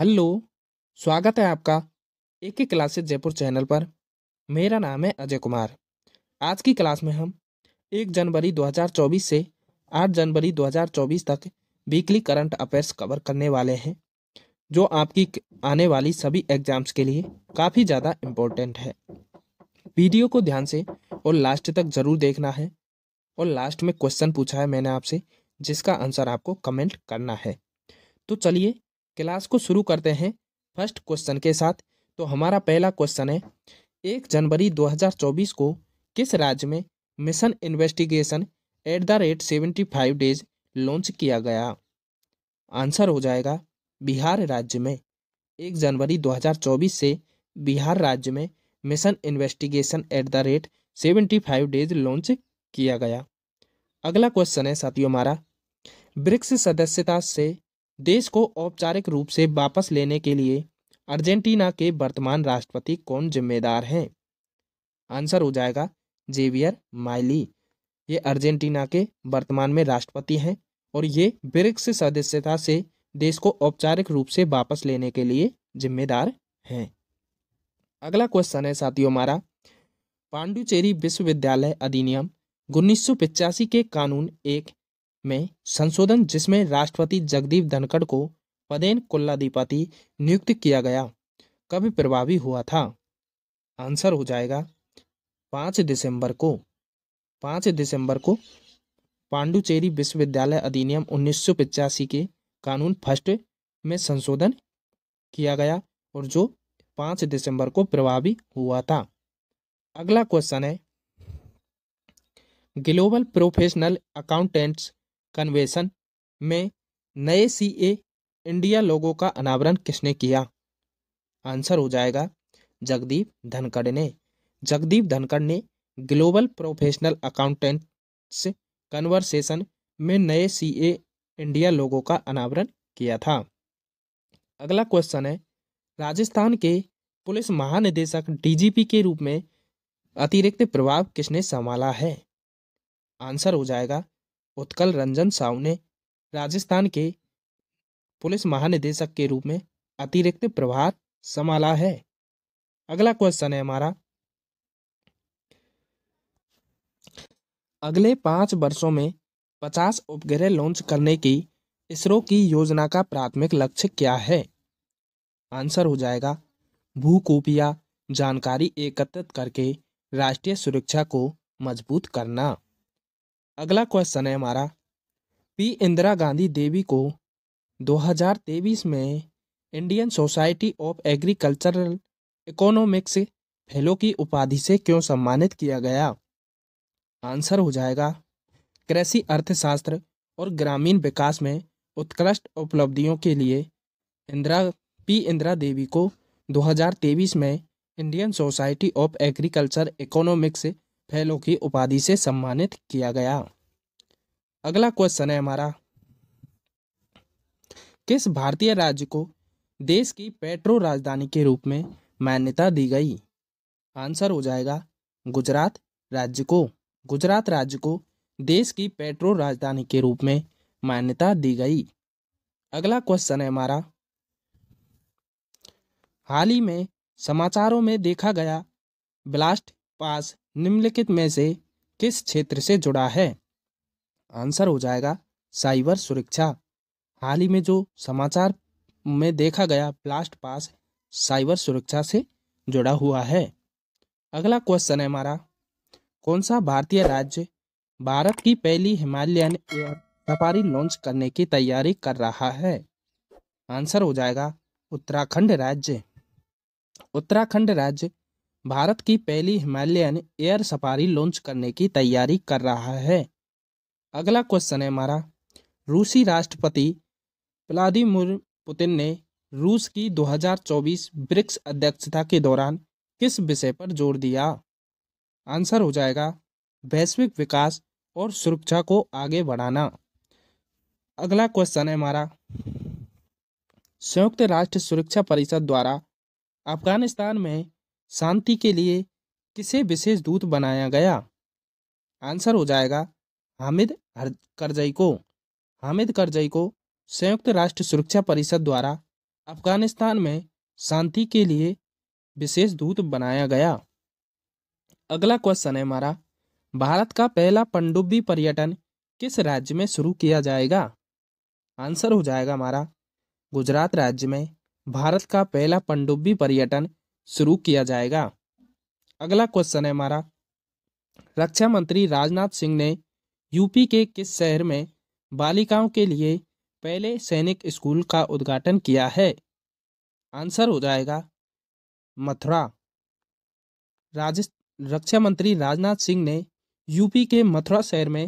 hello स्वागत है आपका ए के क्लासेज जयपुर चैनल पर मेरा नाम है अजय कुमार आज की क्लास में हम 1 जनवरी 2024 से 8 जनवरी 2024 तक वीकली करंट अफेयर्स कवर करने वाले हैं जो आपकी आने वाली सभी एग्जाम्स के लिए काफ़ी ज़्यादा इम्पोर्टेंट है वीडियो को ध्यान से और लास्ट तक ज़रूर देखना है और लास्ट में क्वेश्चन पूछा है मैंने आपसे जिसका आंसर आपको कमेंट करना है तो चलिए क्लास को शुरू करते हैं फर्स्ट क्वेश्चन के साथ तो हमारा पहला क्वेश्चन है एक जनवरी 2024 को किस राज्य में mission investigation at the rate seventy five days launch किया गया आंसर हो जाएगा बिहार राज्य में एक जनवरी 2024 से बिहार राज्य में mission investigation at the rate seventy five days launch किया गया अगला क्वेश्चन है साथियों हमारा ब्रिक्स सदस्यता से देश को औपचारिक रूप से वापस लेने के लिए अर्जेंटीना के वर्तमान राष्ट्रपति कौन जिम्मेदार हैं आंसर हो जाएगा जेवियर माइली ये अर्जेंटीना के वर्तमान में राष्ट्रपति हैं और ये ब्रिक्स सदस्यता से देश को औपचारिक रूप से वापस लेने के लिए जिम्मेदार हैं अगला क्वेश्चन है साथियों हमारा पांडुचेरी विश्वविद्यालय अधिनियम उन्नीस के कानून एक में संशोधन जिसमें राष्ट्रपति जगदीप धनखड़ को पदेन कुल्लाधिपति नियुक्त किया गया कब प्रभावी हुआ था आंसर हो जाएगा पाँच दिसंबर को पाँच दिसंबर को पांडुचेरी विश्वविद्यालय अधिनियम उन्नीस के कानून फर्स्ट में संशोधन किया गया और जो पाँच दिसंबर को प्रभावी हुआ था अगला क्वेश्चन है ग्लोबल प्रोफेशनल अकाउंटेंट्स कन्वेंशन में नए सी ए इंडिया लोगों का अनावरण किसने किया आंसर हो जाएगा जगदीप धनखड़ ने जगदीप धनखड़ ने ग्लोबल प्रोफेशनल अकाउंटेंट्स कन्वर्सेशन में नए सी ए इंडिया लोगों का अनावरण किया था अगला क्वेश्चन है राजस्थान के पुलिस महानिदेशक डीजीपी के रूप में अतिरिक्त प्रभाव किसने संभाला है आंसर हो जाएगा उत्कल रंजन साहु ने राजस्थान के पुलिस महानिदेशक के रूप में अतिरिक्त प्रभार संभाला है अगला क्वेश्चन है हमारा अगले पांच वर्षों में पचास उपग्रह लॉन्च करने की इसरो की योजना का प्राथमिक लक्ष्य क्या है आंसर हो जाएगा भूकूपिया जानकारी एकत्रित करके राष्ट्रीय सुरक्षा को मजबूत करना अगला क्वेश्चन है हमारा पी इंदिरा गांधी देवी को 2023 में Indian Society of Agricultural Economics fellow की उपाधि से क्यों सम्मानित किया गया आंसर हो जाएगा कृषि अर्थशास्त्र और ग्रामीण विकास में उत्कृष्ट उपलब्धियों के लिए इंदिरा पी इंदिरा देवी को 2023 में Indian Society of Agriculture Economics fellow की उपाधि से सम्मानित किया गया अगला क्वेश्चन है हमारा किस भारतीय राज्य को देश की पेट्रो राजधानी के रूप में मान्यता दी गई आंसर हो जाएगा गुजरात राज्य को गुजरात राज्य को देश की पेट्रो राजधानी के रूप में मान्यता दी गई अगला क्वेश्चन है हमारा हाल ही में समाचारों में देखा गया ब्लास्ट पास निम्नलिखित में से किस क्षेत्र से जुड़ा है आंसर हो जाएगा साइबर सुरक्षा हाल ही में जो समाचार में देखा गया ब्लास्ट पास साइबर सुरक्षा से जुड़ा हुआ है अगला क्वेश्चन है हमारा कौन सा भारतीय राज्य भारत की पहली हिमालयन एयर सफारी लॉन्च करने की तैयारी कर रहा है आंसर हो जाएगा उत्तराखंड राज्य उत्तराखंड राज्य भारत की पहली हिमालयन एयर सफारी लॉन्च करने की तैयारी कर रहा है अगला क्वेश्चन है हमारा रूसी राष्ट्रपति व्लादिमिर पुतिन ने रूस की 2024 ब्रिक्स अध्यक्षता के दौरान किस विषय पर जोर दिया आंसर हो जाएगा वैश्विक विकास और सुरक्षा को आगे बढ़ाना अगला क्वेश्चन है हमारा संयुक्त राष्ट्र सुरक्षा परिषद द्वारा अफगानिस्तान में शांति के लिए किसे विशेष दूत बनाया गया आंसर हो जाएगा हामिद करजई को हामिद करजई को संयुक्त राष्ट्र सुरक्षा परिषद द्वारा अफगानिस्तान में शांति के लिए विशेष दूत बनाया गया अगला क्वेश्चन है हमारा भारत का पहला पनडुब्बी पर्यटन किस राज्य में शुरू किया जाएगा आंसर हो जाएगा हमारा गुजरात राज्य में भारत का पहला पनडुब्बी पर्यटन शुरू किया जाएगा अगला क्वेश्चन है हमारा रक्षा मंत्री राजनाथ सिंह ने यूपी के किस शहर में बालिकाओं के लिए पहले सैनिक स्कूल का उद्घाटन किया है आंसर हो जाएगा मथुरा राजस्थ रक्षा मंत्री राजनाथ सिंह ने यूपी के मथुरा शहर में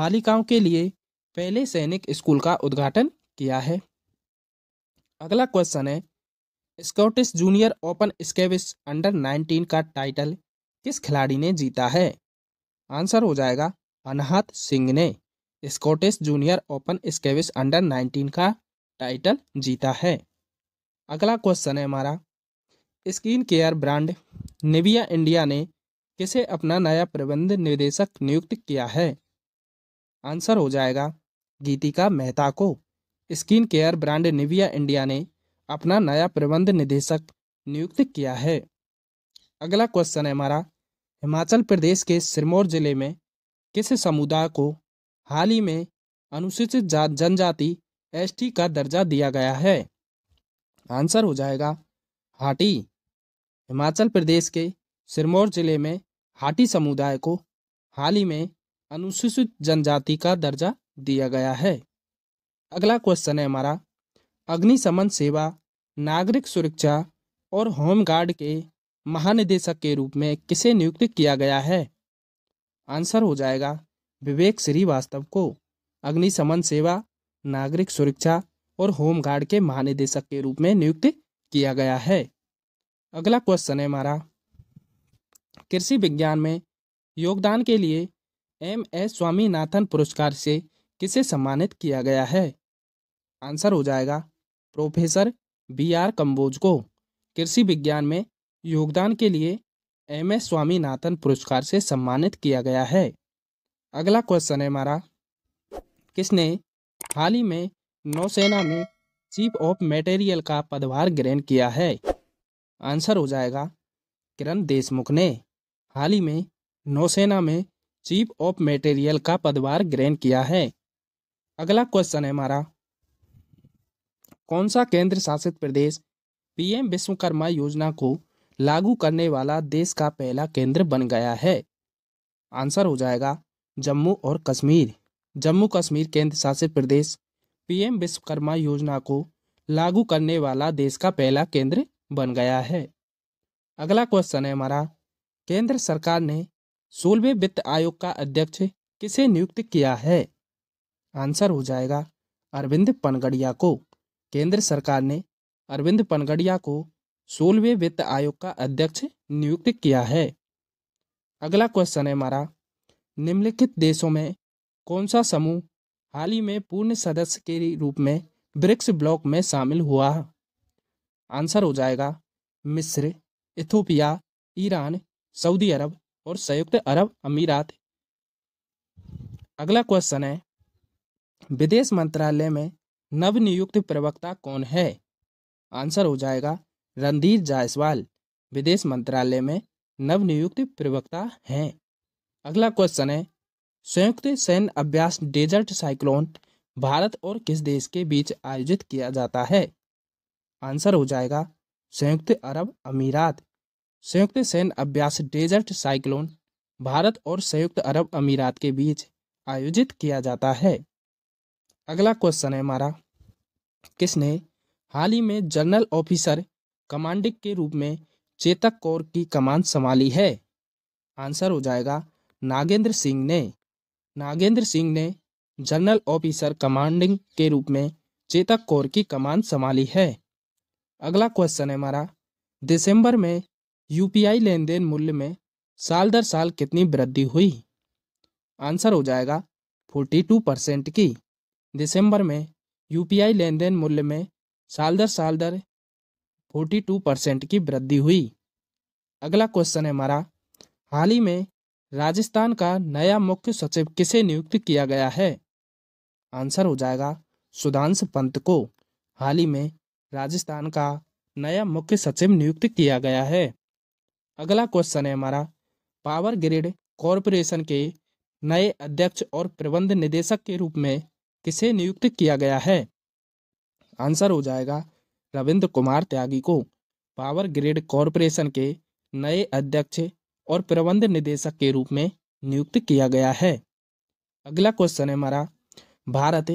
बालिकाओं के लिए पहले सैनिक स्कूल का उद्घाटन किया है अगला क्वेश्चन है Scottish junior open squash under 19 का टाइटल किस खिलाड़ी ने जीता है आंसर हो जाएगा अनहत सिंह ने Scottish junior open squash under 19 का टाइटल जीता है अगला क्वेश्चन है हमारा skin care brand Nivea India ने किसे अपना नया प्रबंध निदेशक नियुक्त किया है आंसर हो जाएगा गीतिका मेहता को skin care brand Nivea India ने अपना नया प्रबंध निदेशक नियुक्त किया है अगला क्वेश्चन है हमारा हिमाचल प्रदेश के सिरमौर जिले में किस समुदाय को हाल ही में अनुसूचित जात जनजाति एस का दर्जा दिया गया है आंसर हो जाएगा हाटी हिमाचल प्रदेश के सिरमौर जिले में हाटी समुदाय को हाल ही में अनुसूचित जनजाति का दर्जा दिया गया है अगला क्वेश्चन है हमारा अग्निशमन सेवा नागरिक सुरक्षा और होमगार्ड के महानिदेशक के रूप में किसे नियुक्त किया गया है आंसर हो जाएगा विवेक श्रीवास्तव को अग्निशमन सेवा नागरिक सुरक्षा और होमगार्ड के महानिदेशक के रूप में नियुक्त किया गया है अगला क्वेश्चन है हमारा कृषि विज्ञान में योगदान के लिए एम एस स्वामीनाथन पुरस्कार से किसे सम्मानित किया गया है आंसर हो जाएगा प्रोफेसर बी आर कम्बोज को कृषि विज्ञान में योगदान के लिए एम एस स्वामीनाथन पुरस्कार से सम्मानित किया गया है अगला क्वेश्चन है हमारा किसने हाल ही में नौसेना में चीफ ऑफ मटेरियल का पदभार ग्रहण किया है आंसर हो जाएगा किरण देशमुख ने हाल ही में नौसेना में चीफ ऑफ मटेरियल का पदभार ग्रहण किया है अगला क्वेश्चन है हमारा कौन सा केंद्र शासित प्रदेश पीएम विश्वकर्मा योजना को लागू करने वाला देश का पहला केंद्र बन गया है आंसर हो जाएगा जम्मू और कश्मीर जम्मू कश्मीर केंद्र शासित प्रदेश पीएम विश्वकर्मा योजना को लागू करने वाला देश का पहला केंद्र बन गया है अगला क्वेश्चन है हमारा केंद्र सरकार ने सोलहवें वित्त आयोग का अध्यक्ष किसे नियुक्त किया है आंसर हो जाएगा अरविंद पनगड़िया को केंद्र सरकार ने अरविंद पनगड़िया को सोलहवें वित्त आयोग का अध्यक्ष नियुक्त किया है अगला क्वेश्चन है हमारा निम्नलिखित देशों में कौन सा समूह हाल ही में पूर्ण सदस्य के रूप में ब्रिक्स ब्लॉक में शामिल हुआ आंसर हो जाएगा मिस्र इथोपिया ईरान सऊदी अरब और संयुक्त अरब अमीरात अगला क्वेश्चन है विदेश मंत्रालय में नवनियुक्त प्रवक्ता कौन है आंसर हो जाएगा रणधीर जायसवाल विदेश मंत्रालय में नवनियुक्त प्रवक्ता हैं अगला क्वेश्चन है संयुक्त सैन्य अभ्यास डेजर्ट साइक्लोन भारत और किस देश के बीच आयोजित किया जाता है आंसर हो जाएगा संयुक्त अरब अमीरात संयुक्त सैन्य अभ्यास डेजर्ट साइक्लोन भारत और संयुक्त अरब अमीरात के बीच आयोजित किया जाता है अगला क्वेश्चन है हमारा किसने हाल ही में जनरल ऑफिसर कमांडिंग के रूप में चेतक कोर की कमान संभाली है आंसर हो जाएगा नागेंद्र सिंह ने नागेंद्र सिंह ने जनरल ऑफिसर कमांडिंग के रूप में चेतक कोर की कमान संभाली है अगला क्वेश्चन है हमारा दिसंबर में यूपीआई लेन देन मूल्य में साल दर साल कितनी वृद्धि हुई आंसर हो जाएगा फोर्टी टू परसेंट की दिसंबर में यूपीआई देन मूल्य में साल दर साल दर फोर्टी टू परसेंट की वृद्धि हुई अगला क्वेश्चन है हमारा हाल ही में राजस्थान का नया मुख्य सचिव किसे नियुक्त किया गया है आंसर हो जाएगा सुधांश पंत को हाल ही में राजस्थान का नया मुख्य सचिव नियुक्त किया गया है अगला क्वेश्चन है हमारा पावर ग्रिड कॉरपोरेशन के नए अध्यक्ष और प्रबंध निदेशक के रूप में किसे नियुक्त किया गया है आंसर हो जाएगा रविंद्र कुमार त्यागी को पावर ग्रिड कॉरपोरेशन के नए अध्यक्ष और प्रबंध निदेशक के रूप में नियुक्त किया गया है अगला क्वेश्चन है हमारा भारत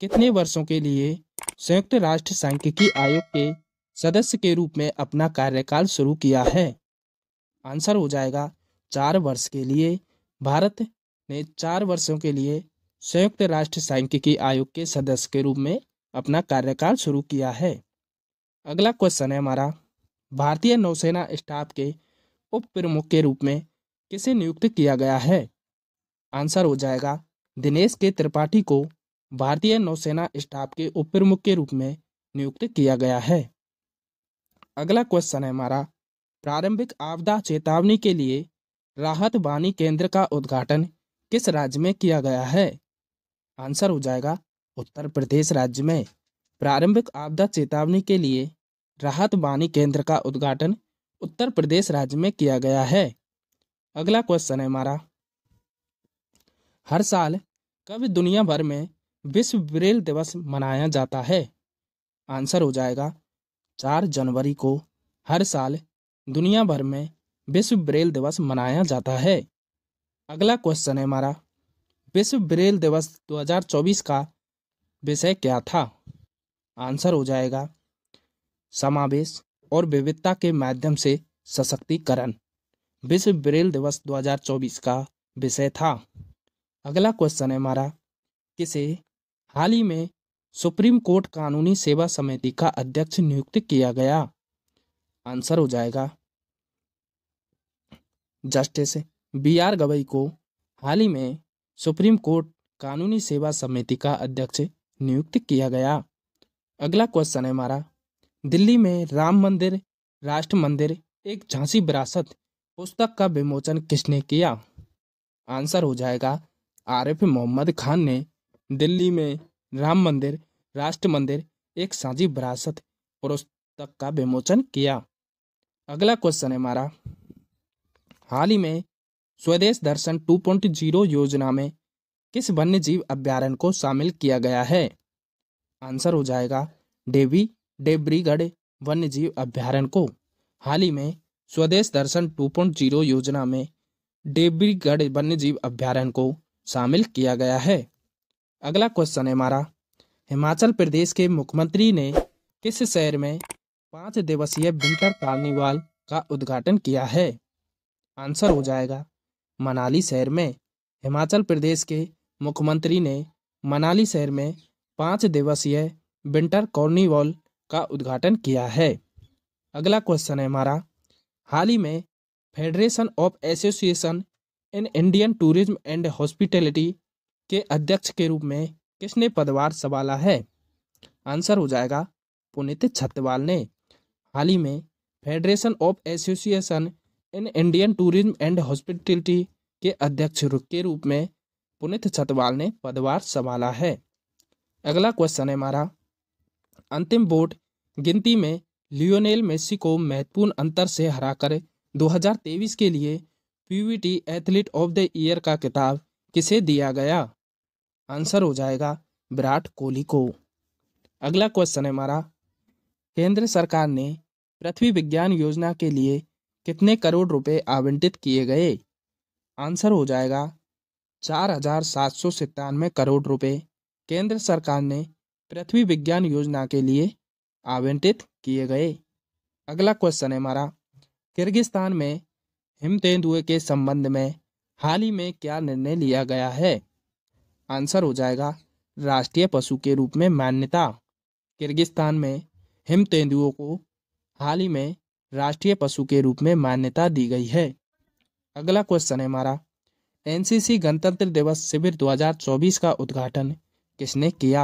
कितने वर्षों के लिए संयुक्त राष्ट्र सांख्यिकी आयोग के सदस्य के रूप में अपना कार्यकाल शुरू किया है आंसर हो जाएगा चार वर्ष के लिए भारत ने चार वर्षों के लिए संयुक्त राष्ट्र सांख्यिकी आयोग के सदस्य के रूप में अपना कार्यकाल शुरू किया है अगला क्वेश्चन है हमारा भारतीय नौसेना स्टाफ के उप प्रमुख के रूप में किसे नियुक्त किया गया है आंसर हो जाएगा दिनेश के त्रिपाठी को भारतीय नौसेना स्टाफ के उप प्रमुख के रूप में नियुक्त किया गया है अगला क्वेश्चन है हमारा प्रारंभिक आपदा चेतावनी के लिए राहत वाणी केंद्र का उद्घाटन किस राज्य में किया गया है आंसर हो जाएगा उत्तर प्रदेश राज्य में प्रारंभिक आपदा चेतावनी के लिए राहत वाणी केंद्र का उद्घाटन उत्तर प्रदेश राज्य में किया गया है अगला क्वेश्चन है हमारा हर साल कब दुनिया भर में विश्व ब्रेल दिवस मनाया जाता है आंसर हो जाएगा चार जनवरी को हर साल दुनिया भर में विश्व ब्रेल दिवस मनाया जाता है अगला क्वेश्चन है हमारा विश्व ब्रेल दिवस 2024 का विषय क्या था आंसर हो जाएगा समावेश और विविधता के माध्यम से सशक्तिकरण विश्व ब्रेल दिवस 2024 का विषय था अगला क्वेश्चन है हमारा किसे हाल ही में सुप्रीम कोर्ट कानूनी सेवा समिति का अध्यक्ष नियुक्त किया गया आंसर हो जाएगा जस्टिस बी आर गवई को हाल ही में सुप्रीम कोर्ट कानूनी सेवा समिति का अध्यक्ष नियुक्त किया गया अगला क्वेश्चन है हमारा दिल्ली में राम मंदिर राष्ट्र मंदिर एक झांसी विरासत पुस्तक का विमोचन किसने किया आंसर हो जाएगा आरिफ मोहम्मद खान ने दिल्ली में राम मंदिर राष्ट्र मंदिर एक साझी विरासत पुस्तक का विमोचन किया अगला क्वेश्चन है हमारा हाल ही में स्वदेश दर्शन 2.0 योजना में किस वन्य जीव अभ्यारण को शामिल किया गया है आंसर हो जाएगा डेवी डेब्रीगढ़ वन्य जीव अभ्यारण को हाल ही में स्वदेश दर्शन 2.0 योजना में डेब्रीगढ़ वन्य जीव अभ्यारण को शामिल किया गया है अगला क्वेश्चन है हमारा हिमाचल प्रदेश के मुख्यमंत्री ने किस शहर में पांच दिवसीय विंटर कार्निवाल का उद्घाटन किया है आंसर हो जाएगा मनाली शहर में हिमाचल प्रदेश के मुख्यमंत्री ने मनाली शहर में पाँच दिवसीय विंटर कॉर्निवल का उद्घाटन किया है अगला क्वेश्चन है हमारा हाल ही में federation of association in Indian tourism and hospitality के अध्यक्ष के रूप में किसने पदभार संभाला है आंसर हो जाएगा पुनित छतवाल ने हाल ही में federation of association in Indian tourism and hospitality के अध्यक्ष के रूप में पुनित छतवाल ने पदवार संभाला है अगला क्वेश्चन है हमारा अंतिम वोट गिनती में लियोनेल मेसी को महत्वपूर्ण अंतर से हराकर 2023 के लिए PVT athlete of the year का किताब किसे दिया गया आंसर हो जाएगा विराट कोहली को अगला क्वेश्चन है हमारा केंद्र सरकार ने पृथ्वी विज्ञान योजना के लिए कितने करोड़ रुपए आवंटित किए गए आंसर हो जाएगा चार हजार सात सौ सितानवे करोड़ रुपए केंद्र सरकार ने पृथ्वी विज्ञान योजना के लिए आवंटित किए गए अगला क्वेश्चन है हमारा किर्गिस्तान में हिम तेंदुए के संबंध में हाल ही में क्या निर्णय लिया गया है आंसर हो जाएगा राष्ट्रीय पशु के रूप में मान्यता किर्गिस्तान में हिम तेंदुओं को हाल ही में राष्ट्रीय पशु के रूप में मान्यता दी गई है अगला क्वेश्चन है हमारा एनसीसी गणतंत्र दिवस शिविर 2024 का उद्घाटन किसने किया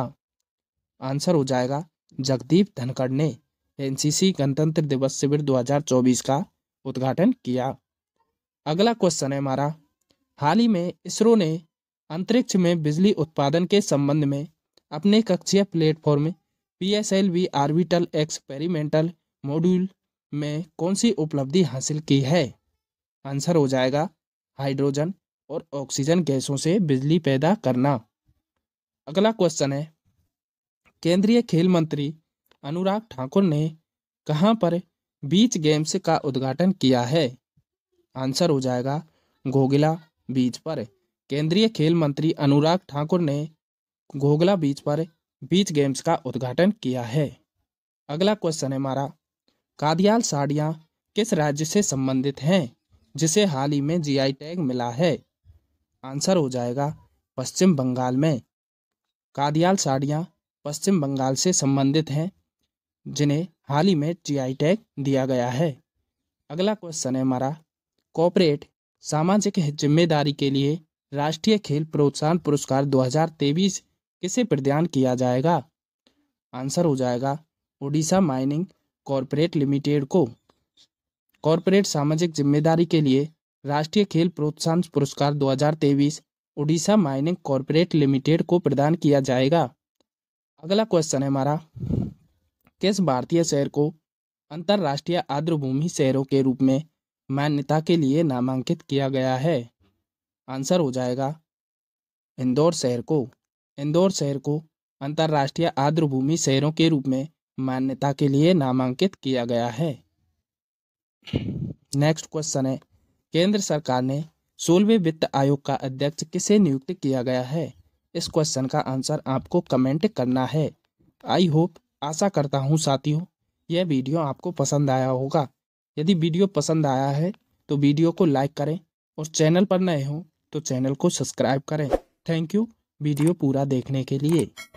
आंसर हो जाएगा जगदीप धनखड़ ने एनसीसी गणतंत्र दिवस शिविर 2024 का उद्घाटन किया अगला क्वेश्चन है हमारा हाल ही में इसरो ने अंतरिक्ष में बिजली उत्पादन के संबंध में अपने कक्षीय platform P S L V orbital experimental module में कौन सी उपलब्धि हासिल की है आंसर हो जाएगा हाइड्रोजन और ऑक्सीजन गैसों से बिजली पैदा करना अगला क्वेश्चन है केंद्रीय खेल मंत्री अनुराग ठाकुर ने कहाँ पर बीच गेम्स का उद्घाटन किया है आंसर हो जाएगा घोगला बीच पर केंद्रीय खेल मंत्री अनुराग ठाकुर ने घोगला बीच पर बीच गेम्स का उद्घाटन किया है अगला क्वेश्चन है हमारा कादियाल साड़ियाँ किस राज्य से संबंधित हैं जिसे हाल ही में जीआई टैग मिला है आंसर हो जाएगा पश्चिम बंगाल में कादियाल साड़ियाँ पश्चिम बंगाल से संबंधित हैं जिन्हें हाल ही में जीआई टैग दिया गया है अगला क्वेश्चन है हमारा कॉपरेट सामाजिक जिम्मेदारी के लिए राष्ट्रीय खेल प्रोत्साहन पुरस्कार 2023 किसे प्रदान किया जाएगा आंसर हो जाएगा ओडिशा माइनिंग कॉरपोरेट लिमिटेड को कॉरपोरेट सामाजिक जिम्मेदारी के लिए राष्ट्रीय खेल प्रोत्साहन पुरस्कार 2023 ओडिशा माइनिंग कॉरपोरेट लिमिटेड को प्रदान किया जाएगा अगला क्वेश्चन है हमारा किस भारतीय शहर को अंतर्राष्ट्रीय आर्द्रभूमि शहरों के रूप में मान्यता के लिए नामांकित किया गया है आंसर हो जाएगा इंदौर शहर को इंदौर शहर को अंतर्राष्ट्रीय आर्द्रभूमि शहरों के रूप में मान्यता के लिए नामांकित किया गया है नेक्स्ट क्वेश्चन है केंद्र सरकार ने सोलहवें वित्त आयोग का अध्यक्ष किसे नियुक्त किया गया है इस क्वेश्चन का आंसर आपको कमेंट करना है आई होप आशा करता हूँ साथियों यह वीडियो आपको पसंद आया होगा यदि वीडियो पसंद आया है तो वीडियो को लाइक करें और चैनल पर नए हों तो चैनल को सब्सक्राइब करें थैंक यू वीडियो पूरा देखने के लिए